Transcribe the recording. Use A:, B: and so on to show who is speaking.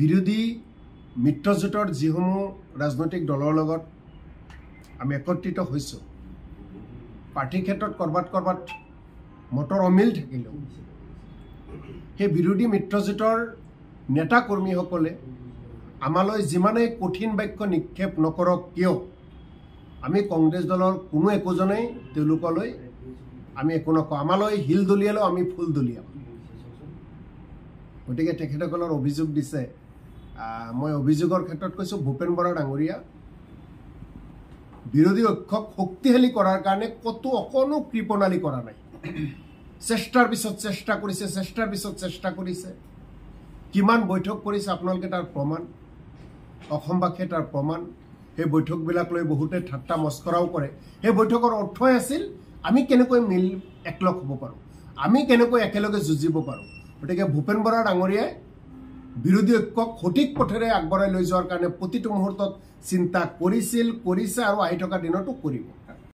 A: বিৰোধী মিত্ৰজোঁটৰ যিসমূহ ৰাজনৈতিক দলৰ লগত আমি একত্ৰিত হৈছোঁ প্ৰাৰ্থীৰ ক্ষেত্ৰত ক'ৰবাত ক'ৰবাত মটৰ অমিল থাকিলেও সেই বিৰোধী মিত্ৰজোঁটৰ নেতা কৰ্মীসকলে আমালৈ যিমানেই কঠিন বাক্য নিক্ষেপ নকৰক কিয় আমি কংগ্ৰেছ দলৰ কোনো একোজনেই তেওঁলোকলৈ আমি একো নকওঁ আমালৈ শিল দলিয়ালেও আমি ফুল দলিয়াম গতিকে তেখেতসকলৰ অভিযোগ দিছে মই অভিযোগৰ ক্ষেত্ৰত কৈছোঁ ভূপেন বৰা ডাঙৰীয়া বিৰোধী পক্ষক শক্তিশালী কৰাৰ কাৰণে ক'তো অকণো কৃপণালী কৰা নাই চেষ্টাৰ পিছত চেষ্টা কৰিছে চেষ্টাৰ পিছত চেষ্টা কৰিছে কিমান বৈঠক কৰিছে আপোনালোকে তাৰ প্ৰমাণ অসমবাসীয়ে তাৰ প্ৰমাণ সেই বৈঠকবিলাক লৈ বহুতে ঠাট্টা মস্কৰাও কৰে সেই বৈঠকৰ অৰ্থই আছিল আমি কেনেকৈ মিল একলগ হ'ব পাৰোঁ আমি কেনেকৈ একেলগে যুঁজিব পাৰোঁ গতিকে ভূপেন বৰা ডাঙৰীয়াই বিৰোধী ঐক্যক সঠিক পথেৰে আগবঢ়াই লৈ যোৱাৰ কাৰণে প্ৰতিটো মুহূৰ্তত চিন্তা কৰিছিল কৰিছে আৰু আহি থকা দিনতো কৰিব